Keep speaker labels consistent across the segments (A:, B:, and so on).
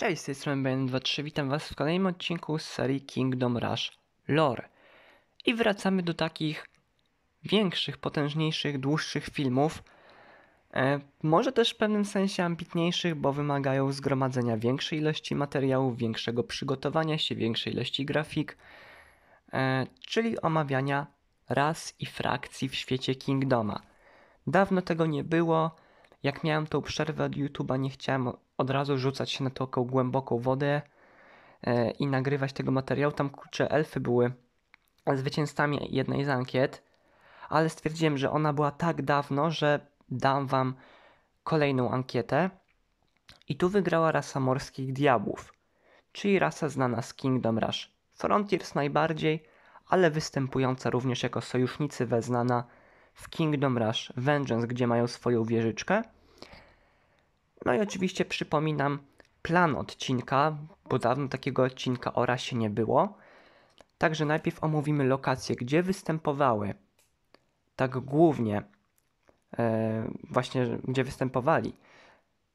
A: Cześć, z tej strony BN23, witam Was w kolejnym odcinku z serii Kingdom Rush Lore. I wracamy do takich większych, potężniejszych, dłuższych filmów. E, może też w pewnym sensie ambitniejszych, bo wymagają zgromadzenia większej ilości materiałów, większego przygotowania się, większej ilości grafik, e, czyli omawiania ras i frakcji w świecie Kingdoma. Dawno tego nie było jak miałem tą przerwę od YouTube'a, nie chciałem od razu rzucać się na taką głęboką wodę e, i nagrywać tego materiału. Tam kurczę elfy były zwycięzcami jednej z ankiet, ale stwierdziłem, że ona była tak dawno, że dam wam kolejną ankietę. I tu wygrała rasa morskich diabłów, czyli rasa znana z Kingdom Rush. Frontiers najbardziej, ale występująca również jako sojusznicy weznana w Kingdom Rush Vengeance, gdzie mają swoją wieżyczkę. No i oczywiście przypominam plan odcinka, bo dawno takiego odcinka o rasie nie było. Także najpierw omówimy lokacje, gdzie występowały. Tak głównie e, właśnie gdzie występowali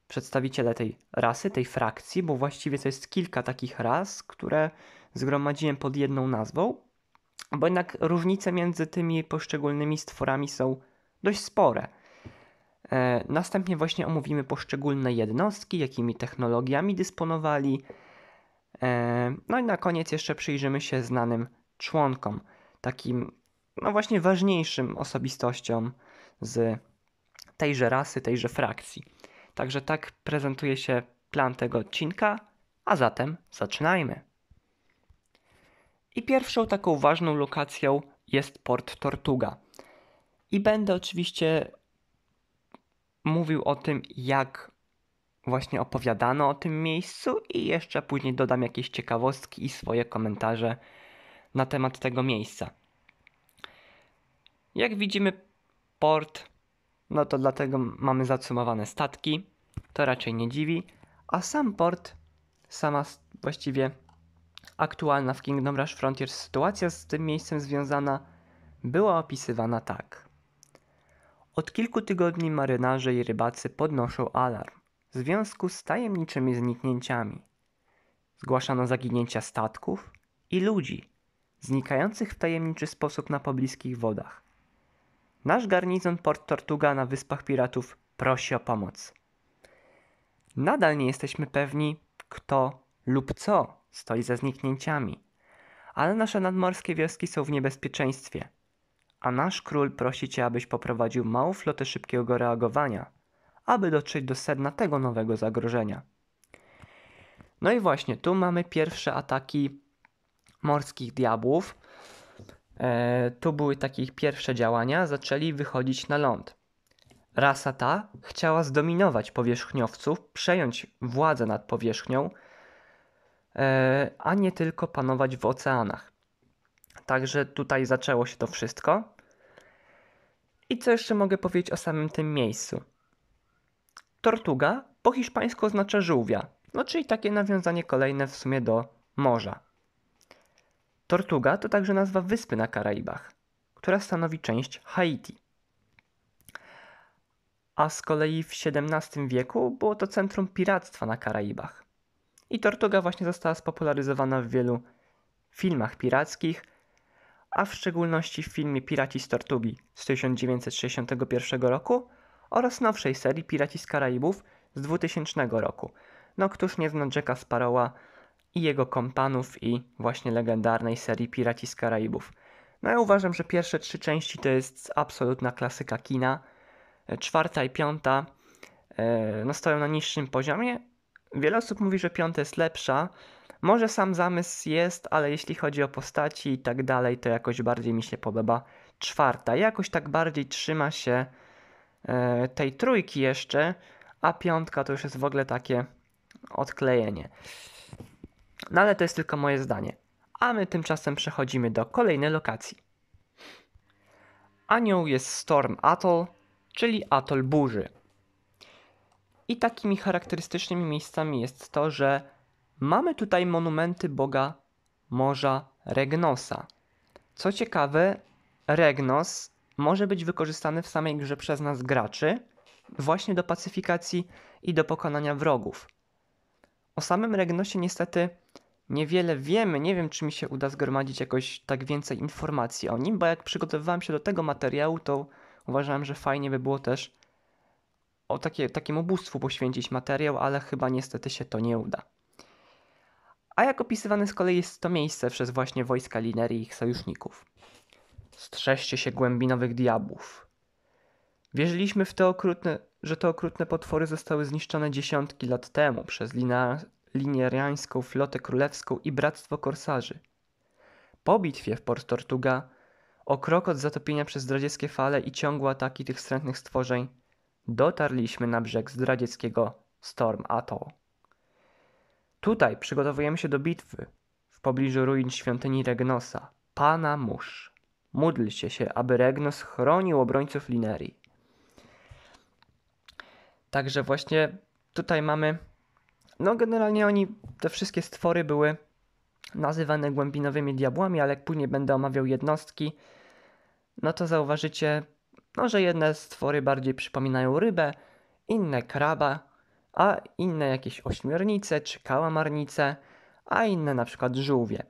A: przedstawiciele tej rasy, tej frakcji, bo właściwie to jest kilka takich ras, które zgromadziłem pod jedną nazwą bo jednak różnice między tymi poszczególnymi stworami są dość spore. E, następnie właśnie omówimy poszczególne jednostki, jakimi technologiami dysponowali. E, no i na koniec jeszcze przyjrzymy się znanym członkom, takim no właśnie ważniejszym osobistościom z tejże rasy, tejże frakcji. Także tak prezentuje się plan tego odcinka, a zatem zaczynajmy. I pierwszą taką ważną lokacją jest port Tortuga. I będę oczywiście mówił o tym, jak właśnie opowiadano o tym miejscu, i jeszcze później dodam jakieś ciekawostki i swoje komentarze na temat tego miejsca. Jak widzimy, port, no to dlatego mamy zacumowane statki, to raczej nie dziwi, a sam port, sama właściwie aktualna w Kingdom Rush Frontier sytuacja z tym miejscem związana była opisywana tak. Od kilku tygodni marynarze i rybacy podnoszą alarm w związku z tajemniczymi zniknięciami. Zgłaszano zaginięcia statków i ludzi znikających w tajemniczy sposób na pobliskich wodach. Nasz garnizon Port Tortuga na Wyspach Piratów prosi o pomoc. Nadal nie jesteśmy pewni, kto lub co stoi za zniknięciami. Ale nasze nadmorskie wioski są w niebezpieczeństwie. A nasz król prosi cię, abyś poprowadził małą flotę szybkiego reagowania, aby dotrzeć do sedna tego nowego zagrożenia. No i właśnie tu mamy pierwsze ataki morskich diabłów. E, tu były takie ich pierwsze działania, zaczęli wychodzić na ląd. Rasa ta chciała zdominować powierzchniowców, przejąć władzę nad powierzchnią, E, a nie tylko panować w oceanach. Także tutaj zaczęło się to wszystko. I co jeszcze mogę powiedzieć o samym tym miejscu? Tortuga po hiszpańsku oznacza żółwia, no czyli takie nawiązanie kolejne w sumie do morza. Tortuga to także nazwa wyspy na Karaibach, która stanowi część Haiti. A z kolei w XVII wieku było to centrum piractwa na Karaibach. I tortuga właśnie została spopularyzowana w wielu filmach pirackich, a w szczególności w filmie Piraci z Tortugi z 1961 roku oraz nowszej serii Piraci z Karaibów z 2000 roku. No któż nie zna Jacka Sparrowa i jego kompanów i właśnie legendarnej serii Piraci z Karaibów. No ja uważam, że pierwsze trzy części to jest absolutna klasyka kina. E, czwarta i piąta e, no, stoją na niższym poziomie, Wiele osób mówi, że piąta jest lepsza. Może sam zamysł jest, ale jeśli chodzi o postaci i tak dalej, to jakoś bardziej mi się podoba czwarta. Jakoś tak bardziej trzyma się e, tej trójki jeszcze, a piątka to już jest w ogóle takie odklejenie. No ale to jest tylko moje zdanie. A my tymczasem przechodzimy do kolejnej lokacji. Anioł jest Storm Atoll, czyli Atoll Burzy. I takimi charakterystycznymi miejscami jest to, że mamy tutaj monumenty boga morza Regnosa. Co ciekawe, Regnos może być wykorzystany w samej grze przez nas graczy właśnie do pacyfikacji i do pokonania wrogów. O samym Regnosie niestety niewiele wiemy, nie wiem czy mi się uda zgromadzić jakoś tak więcej informacji o nim, bo jak przygotowywałem się do tego materiału, to uważałem, że fajnie by było też o takie, takiemu bóstwu poświęcić materiał, ale chyba niestety się to nie uda. A jak opisywane z kolei jest to miejsce przez właśnie wojska Linery i ich sojuszników. Strzeżcie się głębinowych diabłów. Wierzyliśmy w te okrutne, że te okrutne potwory zostały zniszczone dziesiątki lat temu przez linieriańską flotę królewską i bractwo korsarzy. Po bitwie w Port Tortuga, o krok od zatopienia przez zdradzieckie fale i ciągłe ataki tych strętnych stworzeń, Dotarliśmy na brzeg zdradzieckiego Storm Atoll. Tutaj przygotowujemy się do bitwy, w pobliżu ruin świątyni Regnosa, pana mórz. Módlcie się, aby Regnos chronił obrońców Linerii. Także właśnie tutaj mamy, no generalnie oni, te wszystkie stwory były nazywane głębinowymi diabłami, ale jak później będę omawiał jednostki, no to zauważycie, no, że jedne stwory bardziej przypominają rybę, inne kraba, a inne jakieś ośmiornice czy kałamarnice, a inne na przykład żółwie.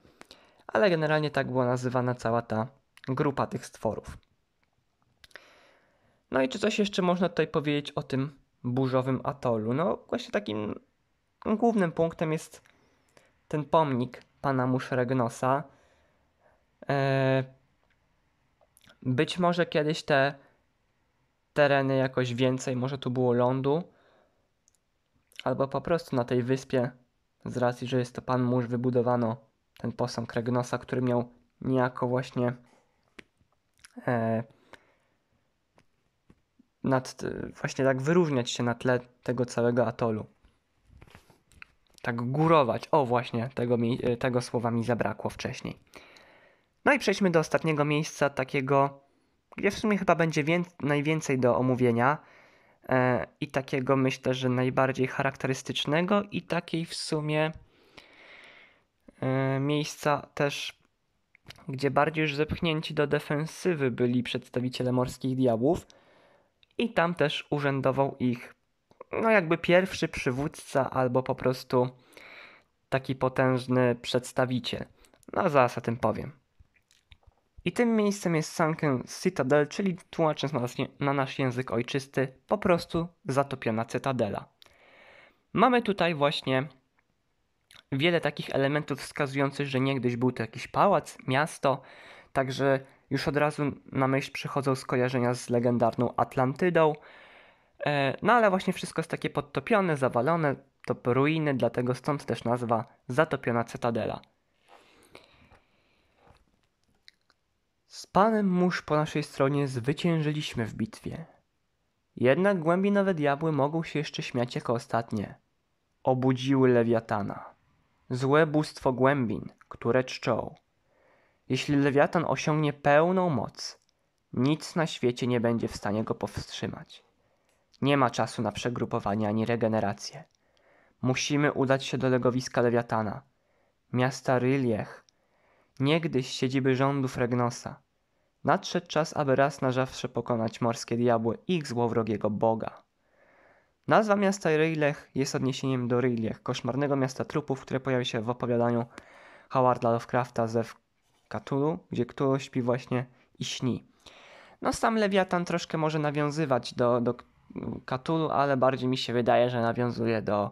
A: Ale generalnie tak była nazywana cała ta grupa tych stworów. No i czy coś jeszcze można tutaj powiedzieć o tym burzowym atolu? No właśnie takim głównym punktem jest ten pomnik pana Muszregnosa. E, być może kiedyś te tereny jakoś więcej, może tu było lądu, albo po prostu na tej wyspie, z racji, że jest to pan mórz, wybudowano ten posąg Kregnosa, który miał niejako właśnie e, nad, właśnie tak wyróżniać się na tle tego całego atolu. Tak górować. O właśnie, tego, tego słowa mi zabrakło wcześniej. No i przejdźmy do ostatniego miejsca, takiego gdzie w sumie chyba będzie najwięcej do omówienia e, i takiego myślę, że najbardziej charakterystycznego i takiej w sumie e, miejsca też, gdzie bardziej już zepchnięci do defensywy byli przedstawiciele morskich diabłów i tam też urzędował ich no jakby pierwszy przywódca albo po prostu taki potężny przedstawiciel. No zaraz o tym powiem. I tym miejscem jest Sunken Citadel, czyli tłumacząc na, na nasz język ojczysty, po prostu zatopiona cytadela. Mamy tutaj właśnie wiele takich elementów wskazujących, że niegdyś był to jakiś pałac, miasto, także już od razu na myśl przychodzą skojarzenia z legendarną Atlantydą. E, no ale właśnie wszystko jest takie podtopione, zawalone, to ruiny, dlatego stąd też nazwa Zatopiona Cytadela. Z panem mórz po naszej stronie zwyciężyliśmy w bitwie. Jednak głębinowe diabły mogą się jeszcze śmiać jako ostatnie. Obudziły lewiatana. Złe bóstwo głębin, które czczą. Jeśli lewiatan osiągnie pełną moc, nic na świecie nie będzie w stanie go powstrzymać. Nie ma czasu na przegrupowanie ani regenerację. Musimy udać się do legowiska lewiatana. Miasta Ryliech, niegdyś siedziby rządów Regnosa. Nadszedł czas, aby raz na zawsze pokonać morskie diabły i ich złowrogiego boga. Nazwa miasta Rylech jest odniesieniem do Rylech, koszmarnego miasta trupów, które pojawi się w opowiadaniu Howarda Lovecrafta ze Cthulhu, gdzie ktoś śpi właśnie i śni. No sam Lewiatan troszkę może nawiązywać do, do Cthulhu, ale bardziej mi się wydaje, że nawiązuje do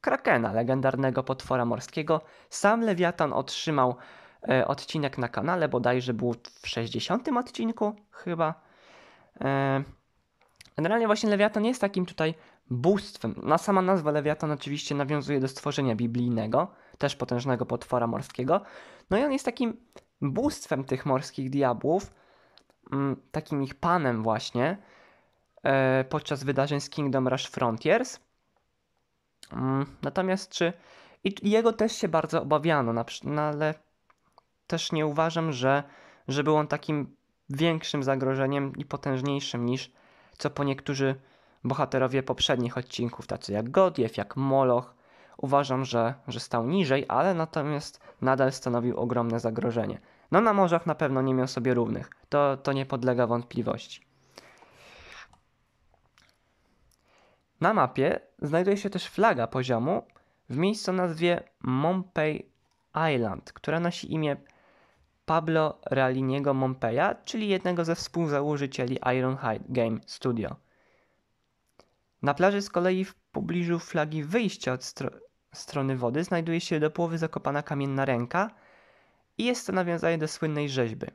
A: Krakena, legendarnego potwora morskiego. Sam Lewiatan otrzymał E, odcinek na kanale, bodajże był w 60 odcinku chyba. E, generalnie właśnie Lewiatan jest takim tutaj bóstwem. Na no, sama nazwa Lewiatan oczywiście nawiązuje do stworzenia biblijnego, też potężnego potwora morskiego. No i on jest takim bóstwem tych morskich diabłów, mm, takim ich panem właśnie, e, podczas wydarzeń z Kingdom Rush Frontiers. Mm, natomiast czy... I jego też się bardzo obawiano, no, ale też nie uważam, że, że był on takim większym zagrożeniem i potężniejszym niż co po niektórzy bohaterowie poprzednich odcinków, tacy jak Godiew, jak Moloch. Uważam, że, że stał niżej, ale natomiast nadal stanowił ogromne zagrożenie. No na morzach na pewno nie miał sobie równych, to, to nie podlega wątpliwości. Na mapie znajduje się też flaga poziomu w miejscu o nazwie Mompey Island, która nosi imię Pablo Realiniego Mompeya, czyli jednego ze współzałożycieli Ironhide Game Studio. Na plaży z kolei w pobliżu flagi wyjścia od stro strony wody znajduje się do połowy zakopana kamienna ręka i jest to nawiązanie do słynnej rzeźby.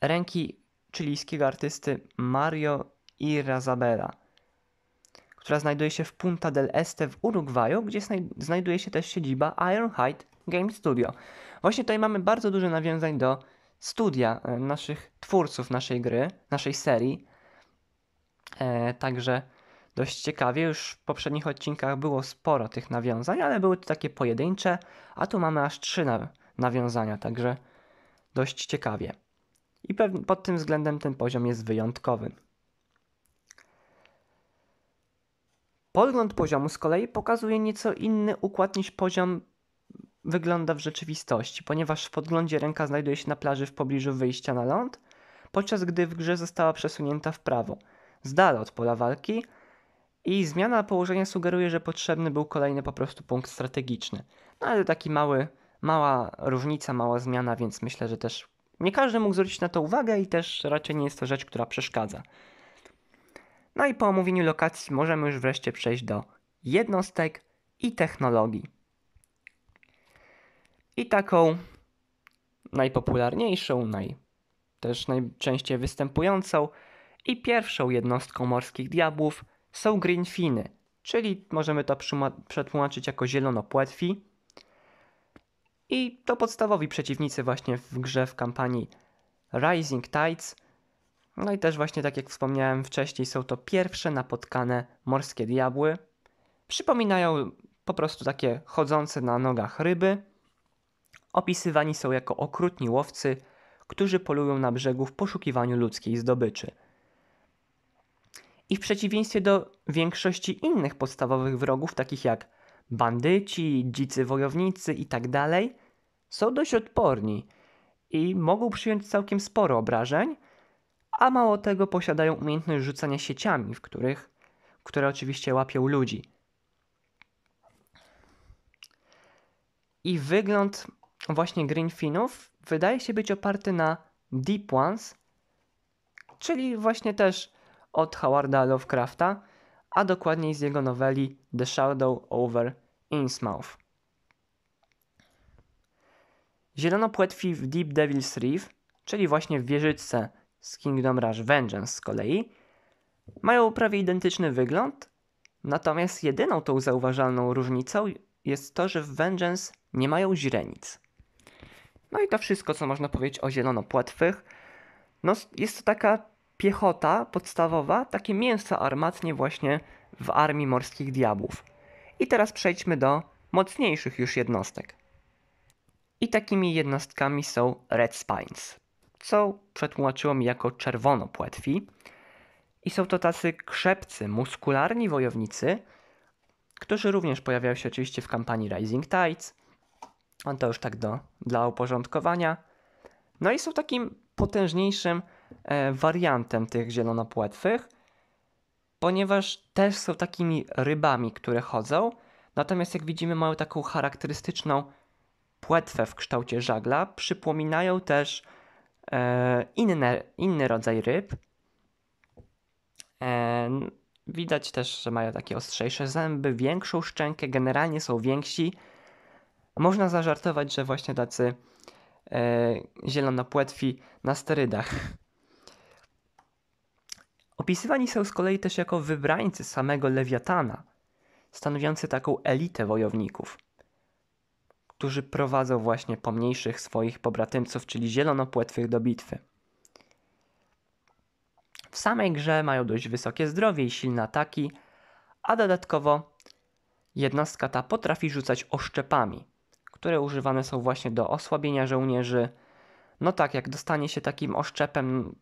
A: Ręki chilijskiego artysty Mario Irrazabela – która znajduje się w Punta del Este w Urugwaju, gdzie znajduje się też siedziba Ironhide Game Studio. Właśnie tutaj mamy bardzo dużo nawiązań do studia e, naszych twórców naszej gry, naszej serii. E, także dość ciekawie, już w poprzednich odcinkach było sporo tych nawiązań, ale były to takie pojedyncze, a tu mamy aż trzy nawiązania, także dość ciekawie. I pod tym względem ten poziom jest wyjątkowy. Podgląd poziomu z kolei pokazuje nieco inny układ niż poziom wygląda w rzeczywistości, ponieważ w podglądzie ręka znajduje się na plaży w pobliżu wyjścia na ląd, podczas gdy w grze została przesunięta w prawo, z dala od pola walki i zmiana położenia sugeruje, że potrzebny był kolejny po prostu punkt strategiczny. No ale taki mały, mała różnica, mała zmiana, więc myślę, że też nie każdy mógł zwrócić na to uwagę i też raczej nie jest to rzecz, która przeszkadza. No i po omówieniu lokacji możemy już wreszcie przejść do jednostek i technologii. I taką najpopularniejszą, naj, też najczęściej występującą i pierwszą jednostką morskich diabłów są greenfiny, czyli możemy to przetłumaczyć jako zielonopłetwi. I to podstawowi przeciwnicy właśnie w grze w kampanii Rising Tides, no i też właśnie tak jak wspomniałem wcześniej, są to pierwsze napotkane morskie diabły. Przypominają po prostu takie chodzące na nogach ryby. Opisywani są jako okrutni łowcy, którzy polują na brzegu w poszukiwaniu ludzkiej zdobyczy. I w przeciwieństwie do większości innych podstawowych wrogów, takich jak bandyci, dzicy wojownicy itd., tak są dość odporni i mogą przyjąć całkiem sporo obrażeń – a mało tego posiadają umiejętność rzucania sieciami, w których, które oczywiście łapią ludzi. I wygląd właśnie Greenfinów wydaje się być oparty na Deep Ones, czyli właśnie też od Howarda Lovecrafta, a dokładniej z jego noweli The Shadow Over Innsmouth. Zielono płetwi w Deep Devil's Reef, czyli właśnie w wieżyczce z Kingdom Rush Vengeance z kolei mają prawie identyczny wygląd, natomiast jedyną tą zauważalną różnicą jest to, że w Vengeance nie mają źrenic. No i to wszystko, co można powiedzieć o zielonopłetwych. No, jest to taka piechota podstawowa, takie mięso armatnie właśnie w armii morskich diabłów. I teraz przejdźmy do mocniejszych już jednostek. I takimi jednostkami są Red Spines co przetłumaczyło mi jako czerwono płetwi. I są to tacy krzepcy, muskularni wojownicy, którzy również pojawiają się oczywiście w kampanii Rising Tides. On to już tak do, dla uporządkowania. No i są takim potężniejszym e, wariantem tych zielonopłetwych, ponieważ też są takimi rybami, które chodzą. Natomiast jak widzimy, mają taką charakterystyczną płetwę w kształcie żagla. Przypominają też E, inne, inny rodzaj ryb. E, widać też, że mają takie ostrzejsze zęby, większą szczękę, generalnie są więksi. Można zażartować, że właśnie tacy e, zielonopłetwi na sterydach. Opisywani są z kolei też jako wybrańcy samego Lewiatana, stanowiący taką elitę wojowników którzy prowadzą właśnie pomniejszych swoich pobratymców, czyli zielonopłetwych do bitwy. W samej grze mają dość wysokie zdrowie i silne ataki, a dodatkowo jednostka ta potrafi rzucać oszczepami, które używane są właśnie do osłabienia żołnierzy. No tak, jak dostanie się takim oszczepem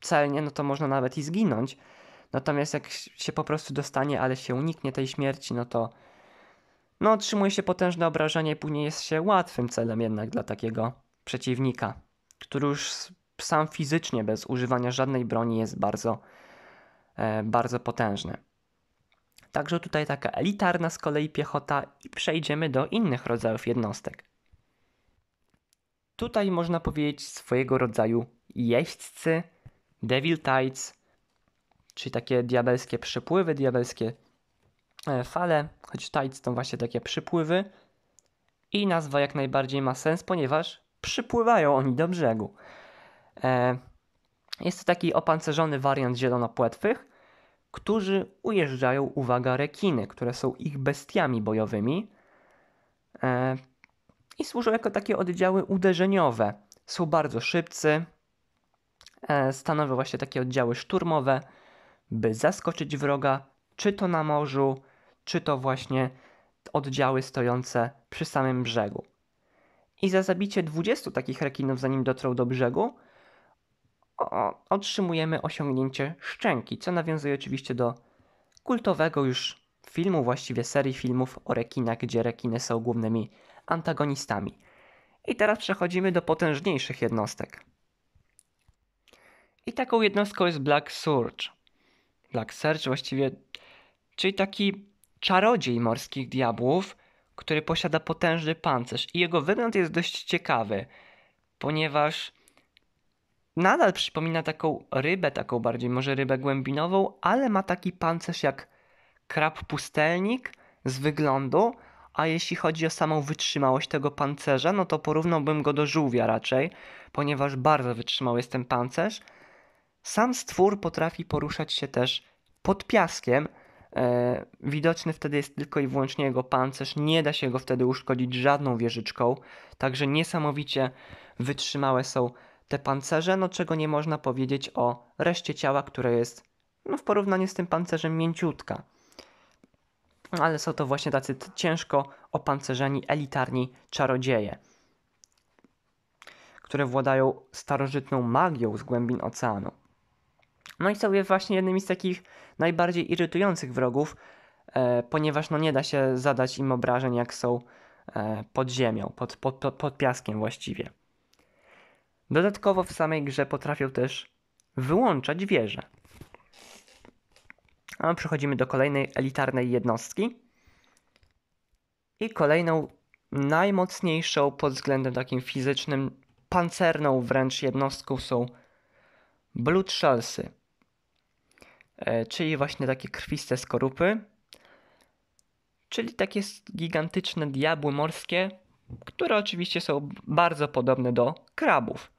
A: celnie, no to można nawet i zginąć. Natomiast jak się po prostu dostanie, ale się uniknie tej śmierci, no to no, otrzymuje się potężne obrażenie, później jest się łatwym celem jednak dla takiego przeciwnika, który już sam fizycznie, bez używania żadnej broni, jest bardzo, e, bardzo potężny. Także tutaj taka elitarna z kolei piechota i przejdziemy do innych rodzajów jednostek. Tutaj można powiedzieć swojego rodzaju jeźdźcy, devil tides, czyli takie diabelskie przypływy, diabelskie E, fale, choć tides są właśnie takie przypływy. I nazwa jak najbardziej ma sens, ponieważ przypływają oni do brzegu. E, jest to taki opancerzony wariant zielonopłetwych, którzy ujeżdżają, uwaga, rekiny, które są ich bestiami bojowymi e, i służą jako takie oddziały uderzeniowe. Są bardzo szybcy, stanowią właśnie takie oddziały szturmowe, by zaskoczyć wroga, czy to na morzu, czy to właśnie oddziały stojące przy samym brzegu. I za zabicie 20 takich rekinów, zanim dotrą do brzegu, otrzymujemy osiągnięcie szczęki, co nawiązuje oczywiście do kultowego już filmu, właściwie serii filmów o rekinach, gdzie rekiny są głównymi antagonistami. I teraz przechodzimy do potężniejszych jednostek. I taką jednostką jest Black Surge. Black Surge właściwie, czyli taki czarodziej morskich diabłów, który posiada potężny pancerz i jego wygląd jest dość ciekawy, ponieważ nadal przypomina taką rybę, taką bardziej może rybę głębinową, ale ma taki pancerz jak krab pustelnik z wyglądu, a jeśli chodzi o samą wytrzymałość tego pancerza, no to porównałbym go do żółwia raczej, ponieważ bardzo wytrzymały jest ten pancerz. Sam stwór potrafi poruszać się też pod piaskiem, E, widoczny wtedy jest tylko i wyłącznie jego pancerz, nie da się go wtedy uszkodzić żadną wieżyczką, także niesamowicie wytrzymałe są te pancerze, no czego nie można powiedzieć o reszcie ciała, które jest no, w porównaniu z tym pancerzem mięciutka. Ale są to właśnie tacy ciężko opancerzeni, elitarni czarodzieje, które władają starożytną magią z głębin oceanu. No i są właśnie jednymi z takich najbardziej irytujących wrogów, e, ponieważ no nie da się zadać im obrażeń, jak są e, pod ziemią, pod, pod, pod, pod piaskiem właściwie. Dodatkowo w samej grze potrafią też wyłączać wieże. A przechodzimy do kolejnej elitarnej jednostki. I kolejną najmocniejszą pod względem takim fizycznym, pancerną wręcz jednostką są Blood Shellsy. E, czyli właśnie takie krwiste skorupy, czyli takie gigantyczne diabły morskie, które oczywiście są bardzo podobne do krabów.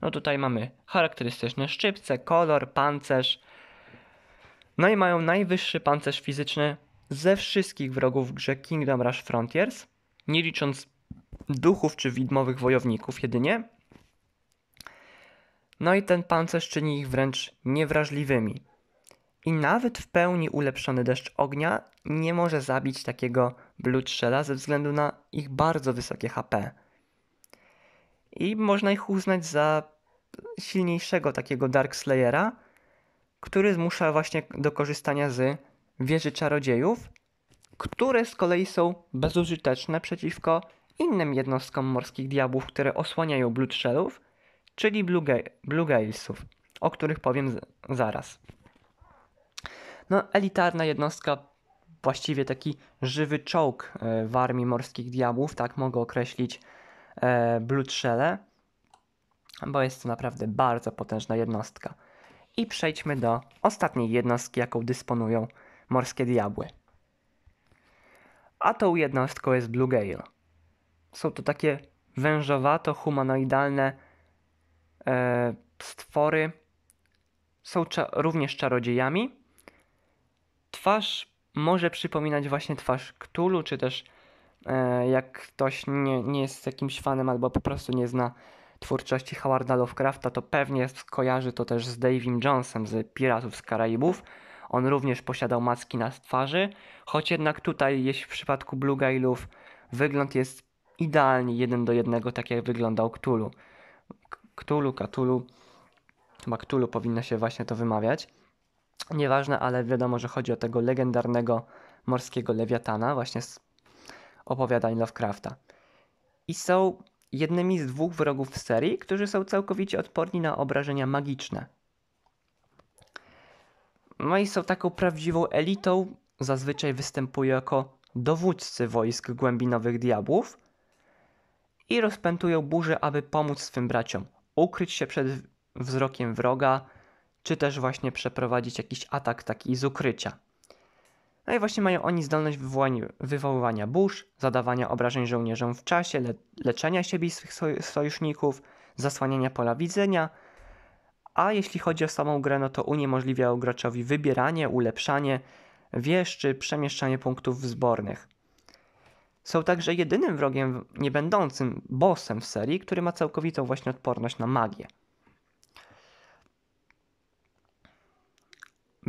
A: No tutaj mamy charakterystyczne szczypce, kolor, pancerz. No i mają najwyższy pancerz fizyczny ze wszystkich wrogów w grze Kingdom Rush Frontiers, nie licząc duchów czy widmowych wojowników jedynie. No i ten pancerz czyni ich wręcz niewrażliwymi. I nawet w pełni ulepszony deszcz ognia nie może zabić takiego Bloodshella ze względu na ich bardzo wysokie HP. I można ich uznać za silniejszego takiego Dark Slayera, który zmusza właśnie do korzystania z wieży czarodziejów, które z kolei są bezużyteczne przeciwko innym jednostkom morskich diabłów, które osłaniają Bloodshellów, czyli Blue, Ga Blue Galesów, o których powiem zaraz no, elitarna jednostka, właściwie taki żywy czołg e, w armii morskich diabłów, tak mogę określić e, Bloodshell'e, bo jest to naprawdę bardzo potężna jednostka. I przejdźmy do ostatniej jednostki, jaką dysponują morskie diabły. A tą jednostką jest Blue Gale. Są to takie wężowato-humanoidalne e, stwory. Są cza również czarodziejami, twarz może przypominać właśnie twarz Ktulu, czy też e, jak ktoś nie, nie jest jakimś fanem albo po prostu nie zna twórczości Howarda Lovecrafta, to pewnie skojarzy to też z Davim Jonesem z Piratów z Karaibów. On również posiadał maski na twarzy, choć jednak tutaj, jeśli w przypadku Blue Gailów, wygląd jest idealnie jeden do jednego, tak jak wyglądał Ktulu. Ktulu, Katulu, chyba Ktulu powinno się właśnie to wymawiać. Nieważne, ale wiadomo, że chodzi o tego legendarnego morskiego lewiatana, właśnie z opowiadań Lovecrafta. I są jednymi z dwóch wrogów w serii, którzy są całkowicie odporni na obrażenia magiczne. No i są taką prawdziwą elitą, zazwyczaj występują jako dowódcy wojsk głębinowych diabłów i rozpętują burzę, aby pomóc swym braciom ukryć się przed wzrokiem wroga, czy też właśnie przeprowadzić jakiś atak taki z ukrycia. No i właśnie mają oni zdolność wywoływania burz, zadawania obrażeń żołnierzom w czasie, le leczenia siebie i swych soj sojuszników, zasłaniania pola widzenia, a jeśli chodzi o samą grę, no to uniemożliwiają graczowi wybieranie, ulepszanie wieszczy, czy przemieszczanie punktów wzbornych. Są także jedynym wrogiem niebędącym bossem w serii, który ma całkowitą właśnie odporność na magię –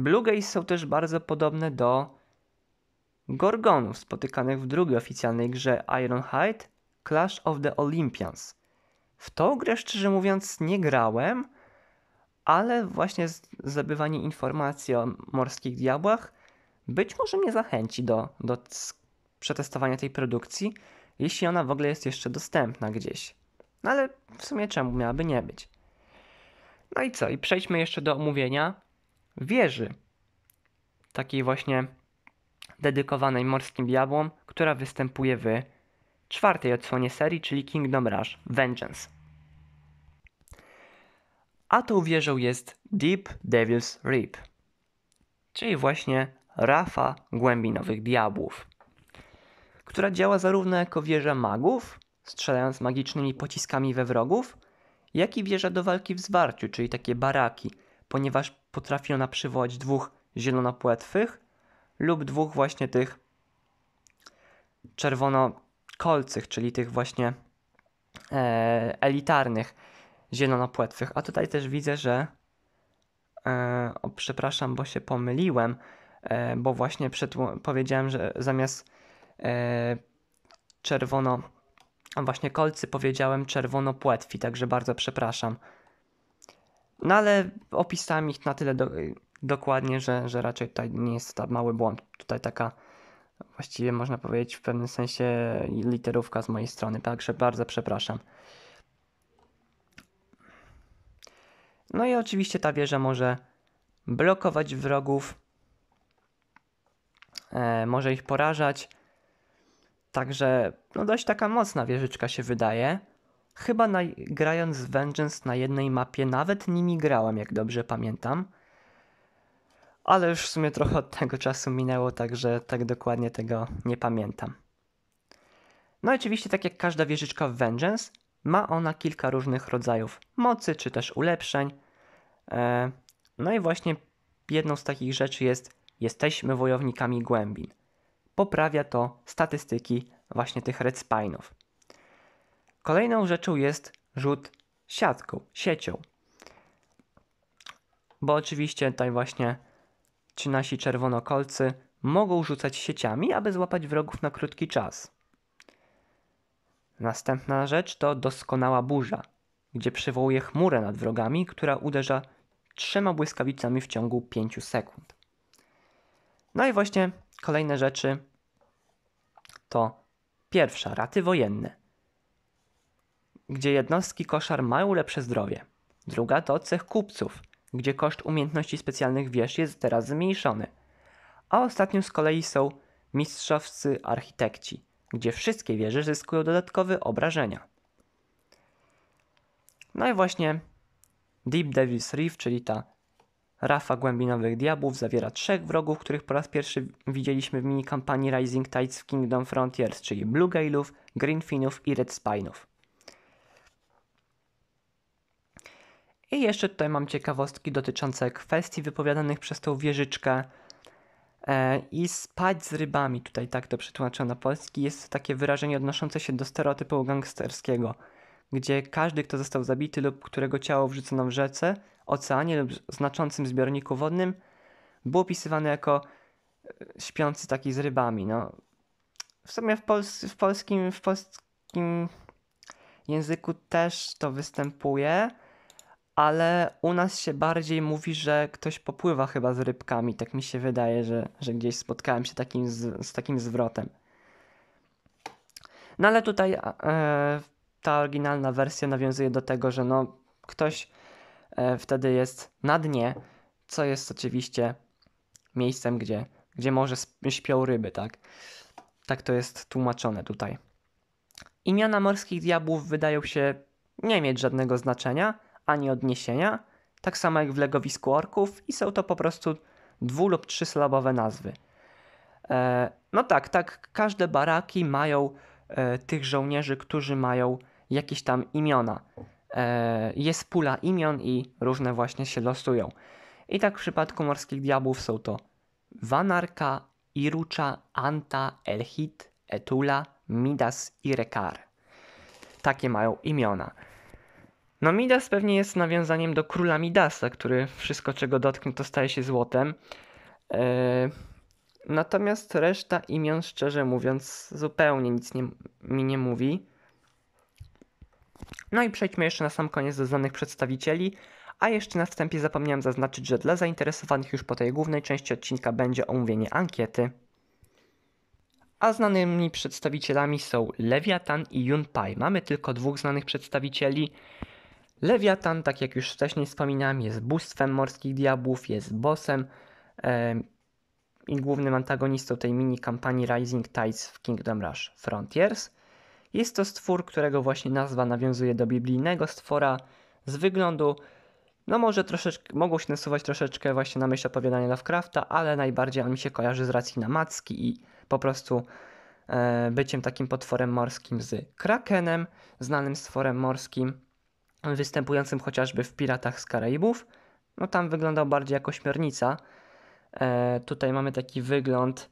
A: Bluegaze są też bardzo podobne do gorgonów spotykanych w drugiej oficjalnej grze Ironhide Clash of the Olympians. W tą grę szczerze mówiąc nie grałem, ale właśnie zdobywanie informacji o morskich diabłach być może mnie zachęci do, do przetestowania tej produkcji, jeśli ona w ogóle jest jeszcze dostępna gdzieś. No ale w sumie czemu miałaby nie być? No i co? I przejdźmy jeszcze do omówienia wieży, takiej właśnie dedykowanej morskim diabłom, która występuje w czwartej odsłonie serii, czyli Kingdom Rush Vengeance. A tą wieżą jest Deep Devil's Reap, czyli właśnie rafa głębinowych diabłów, która działa zarówno jako wieża magów, strzelając magicznymi pociskami we wrogów, jak i wieża do walki w zwarciu, czyli takie baraki, ponieważ potrafi ona przywołać dwóch zielonopłetwych lub dwóch właśnie tych czerwonokolcych, czyli tych właśnie e, elitarnych zielonopłetwych. A tutaj też widzę, że e, o, przepraszam, bo się pomyliłem, e, bo właśnie powiedziałem, że zamiast e, czerwono, a właśnie kolcy powiedziałem czerwonopłetwi, także bardzo przepraszam. No ale opisałem ich na tyle do, y, dokładnie, że, że raczej tutaj nie jest to mały błąd. Tutaj taka właściwie można powiedzieć w pewnym sensie literówka z mojej strony, także bardzo przepraszam. No i oczywiście ta wieża może blokować wrogów, e, może ich porażać. Także no dość taka mocna wieżyczka się wydaje. Chyba na, grając Vengeance na jednej mapie, nawet nimi grałem, jak dobrze pamiętam. Ale już w sumie trochę od tego czasu minęło, także tak dokładnie tego nie pamiętam. No i oczywiście, tak jak każda wieżyczka w Vengeance, ma ona kilka różnych rodzajów mocy czy też ulepszeń. E, no i właśnie jedną z takich rzeczy jest jesteśmy wojownikami głębin. Poprawia to statystyki właśnie tych Red Spine'ów. Kolejną rzeczą jest rzut siatką, siecią. Bo oczywiście tutaj właśnie ci nasi czerwonokolcy mogą rzucać sieciami, aby złapać wrogów na krótki czas. Następna rzecz to doskonała burza, gdzie przywołuje chmurę nad wrogami, która uderza trzema błyskawicami w ciągu 5 sekund. No i właśnie kolejne rzeczy to pierwsza, raty wojenne gdzie jednostki koszar mają lepsze zdrowie. Druga to cech kupców, gdzie koszt umiejętności specjalnych wież jest teraz zmniejszony. A ostatnią z kolei są mistrzowscy architekci, gdzie wszystkie wieże zyskują dodatkowe obrażenia. No i właśnie Deep Devil's Reef, czyli ta rafa głębinowych diabłów, zawiera trzech wrogów, których po raz pierwszy widzieliśmy w mini kampanii Rising Tides w Kingdom Frontiers, czyli Blue Gale'ów, Greenfinów i Red Spine'ów. I jeszcze tutaj mam ciekawostki dotyczące kwestii wypowiadanych przez tą wieżyczkę e, i spać z rybami, tutaj tak to przetłumaczę na polski, jest takie wyrażenie odnoszące się do stereotypu gangsterskiego, gdzie każdy, kto został zabity lub którego ciało wrzucono w rzece, oceanie lub znaczącym zbiorniku wodnym, był opisywany jako e, śpiący taki z rybami. No, w sumie w, pols w, polskim, w polskim języku też to występuje, ale u nas się bardziej mówi, że ktoś popływa chyba z rybkami. Tak mi się wydaje, że, że gdzieś spotkałem się takim z, z takim zwrotem. No ale tutaj e, ta oryginalna wersja nawiązuje do tego, że no, ktoś e, wtedy jest na dnie, co jest oczywiście miejscem, gdzie, gdzie może śpią ryby, tak? Tak to jest tłumaczone tutaj. Imiona morskich diabłów wydają się nie mieć żadnego znaczenia, ani odniesienia, tak samo jak w legowisku orków i są to po prostu dwu lub trzysylabowe nazwy. E, no tak, tak, każde baraki mają e, tych żołnierzy, którzy mają jakieś tam imiona. E, jest pula imion i różne właśnie się losują. I tak w przypadku morskich diabłów są to Vanarka, Irucza, Anta, Elhit, Etula, Midas i Rekar. Takie mają imiona. No Midas pewnie jest nawiązaniem do króla Midasa, który wszystko czego dotknie to staje się złotem. E, natomiast reszta imion szczerze mówiąc zupełnie nic nie, mi nie mówi. No i przejdźmy jeszcze na sam koniec do znanych przedstawicieli. A jeszcze na wstępie zapomniałem zaznaczyć, że dla zainteresowanych już po tej głównej części odcinka będzie omówienie ankiety. A znanymi przedstawicielami są Leviathan i Yunpai. Mamy tylko dwóch znanych przedstawicieli. Lewiatan, tak jak już wcześniej wspominałem, jest bóstwem morskich diabłów, jest bossem e, i głównym antagonistą tej mini kampanii Rising Tides w Kingdom Rush Frontiers. Jest to stwór, którego właśnie nazwa nawiązuje do biblijnego stwora z wyglądu. No może troszeczkę, mogą się nasuwać troszeczkę właśnie na myśl opowiadania Lovecrafta, ale najbardziej on mi się kojarzy z racji namacki i po prostu e, byciem takim potworem morskim z krakenem, znanym stworem morskim występującym chociażby w Piratach z Karaibów. No tam wyglądał bardziej jako śmiernica. E, tutaj mamy taki wygląd,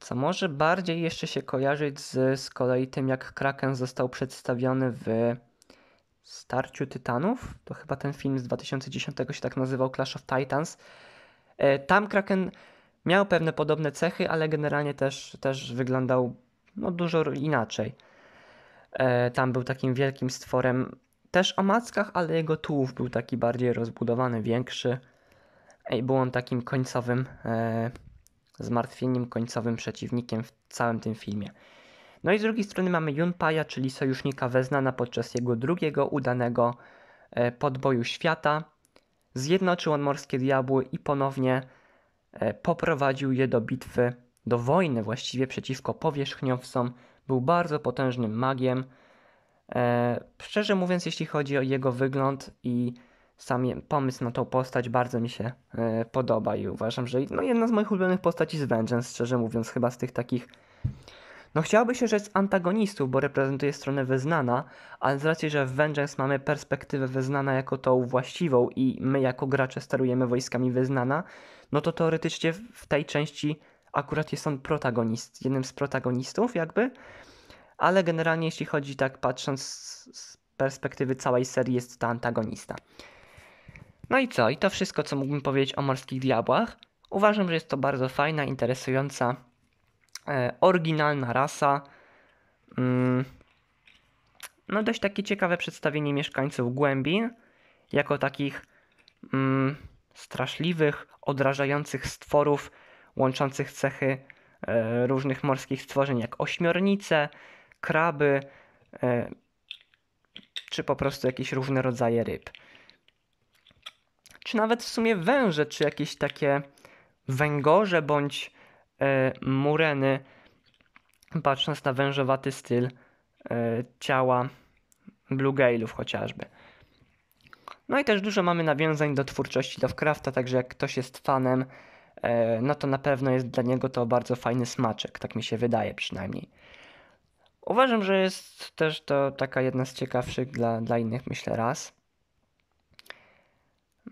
A: co może bardziej jeszcze się kojarzyć z, z kolei tym, jak Kraken został przedstawiony w Starciu Tytanów. To chyba ten film z 2010 się tak nazywał Clash of Titans. E, tam Kraken miał pewne podobne cechy, ale generalnie też, też wyglądał no, dużo inaczej. E, tam był takim wielkim stworem też o mackach, ale jego tułów był taki bardziej rozbudowany, większy. I był on takim końcowym e, zmartwieniem, końcowym przeciwnikiem w całym tym filmie. No i z drugiej strony mamy Junpaja, czyli sojusznika Weznana podczas jego drugiego udanego e, podboju świata. Zjednoczył on morskie diabły i ponownie e, poprowadził je do bitwy, do wojny właściwie przeciwko powierzchniowcom. Był bardzo potężnym magiem. E, szczerze mówiąc, jeśli chodzi o jego wygląd i sam pomysł na tą postać, bardzo mi się e, podoba i uważam, że no, jedna z moich ulubionych postaci z Vengeance, szczerze mówiąc, chyba z tych takich. No chciałoby się rzec antagonistów, bo reprezentuje stronę wyznana, ale z racji, że w Vengeance mamy perspektywę wyznana jako tą właściwą i my jako gracze sterujemy wojskami wyznana, no to teoretycznie w tej części akurat jest on protagonist, jednym z protagonistów jakby, ale generalnie jeśli chodzi tak patrząc z perspektywy całej serii jest to antagonista. No i co? I to wszystko co mógłbym powiedzieć o Morskich Diabłach. Uważam, że jest to bardzo fajna, interesująca, e, oryginalna rasa. Mm. No dość takie ciekawe przedstawienie mieszkańców głębi jako takich mm, straszliwych, odrażających stworów łączących cechy e, różnych morskich stworzeń jak ośmiornice, kraby e, czy po prostu jakieś różne rodzaje ryb. Czy nawet w sumie węże, czy jakieś takie węgorze bądź e, mureny, patrząc na wężowaty styl e, ciała bluegailów chociażby. No i też dużo mamy nawiązań do twórczości Lovecrafta, także jak ktoś jest fanem, no to na pewno jest dla niego to bardzo fajny smaczek, tak mi się wydaje przynajmniej. Uważam, że jest też to taka jedna z ciekawszych dla, dla innych, myślę, raz.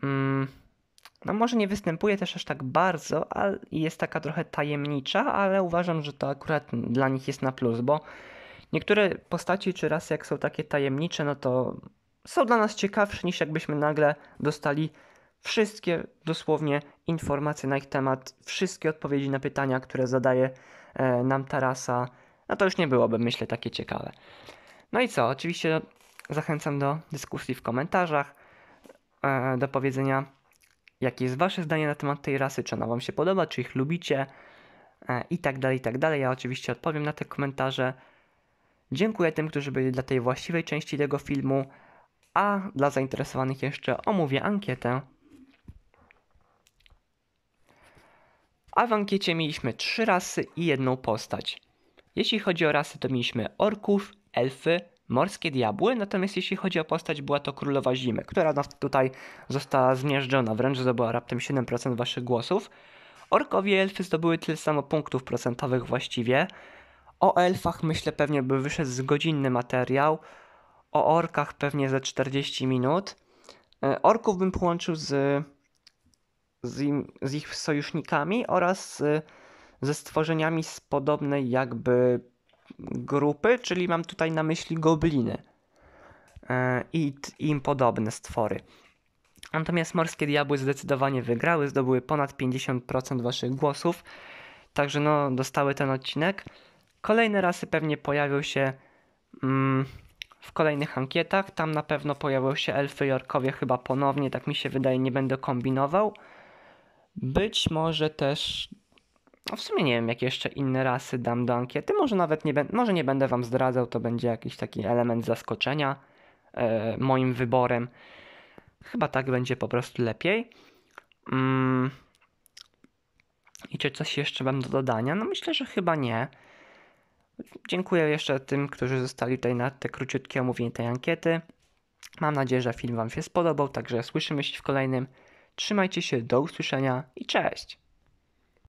A: Mm. No może nie występuje też aż tak bardzo, ale jest taka trochę tajemnicza, ale uważam, że to akurat dla nich jest na plus, bo niektóre postaci czy rasy jak są takie tajemnicze, no to są dla nas ciekawsze niż jakbyśmy nagle dostali wszystkie dosłownie informacje na ich temat, wszystkie odpowiedzi na pytania, które zadaje e, nam ta rasa no to już nie byłoby, myślę, takie ciekawe. No i co? Oczywiście zachęcam do dyskusji w komentarzach, e, do powiedzenia, jakie jest Wasze zdanie na temat tej rasy, czy ona Wam się podoba, czy ich lubicie e, i tak dalej, i tak dalej. Ja oczywiście odpowiem na te komentarze. Dziękuję tym, którzy byli dla tej właściwej części tego filmu, a dla zainteresowanych jeszcze omówię ankietę. A w ankiecie mieliśmy trzy rasy i jedną postać. Jeśli chodzi o rasy, to mieliśmy orków, elfy, morskie diabły, natomiast jeśli chodzi o postać, była to królowa zimy, która tutaj została zmiażdżona, wręcz zdobyła raptem 7% waszych głosów. Orkowie i elfy zdobyły tyle samo punktów procentowych właściwie. O elfach myślę pewnie by wyszedł z godzinny materiał, o orkach pewnie ze 40 minut. E, orków bym połączył z, z, im, z ich sojusznikami oraz ze stworzeniami z podobnej jakby grupy, czyli mam tutaj na myśli gobliny e, i, im podobne stwory. Natomiast morskie diabły zdecydowanie wygrały, zdobyły ponad 50% waszych głosów, także no dostały ten odcinek. Kolejne rasy pewnie pojawią się mm, w kolejnych ankietach. Tam na pewno pojawią się elfy jorkowie chyba ponownie, tak mi się wydaje, nie będę kombinował. Być może też no w sumie nie wiem, jakie jeszcze inne rasy dam do ankiety. Może nawet nie, może nie będę Wam zdradzał, to będzie jakiś taki element zaskoczenia e, moim wyborem. Chyba tak będzie po prostu lepiej. Mm. I czy coś jeszcze mam do dodania? No myślę, że chyba nie. Dziękuję jeszcze tym, którzy zostali tutaj na te króciutkie omówienie tej ankiety. Mam nadzieję, że film Wam się spodobał, także słyszymy się w kolejnym. Trzymajcie się, do usłyszenia i cześć!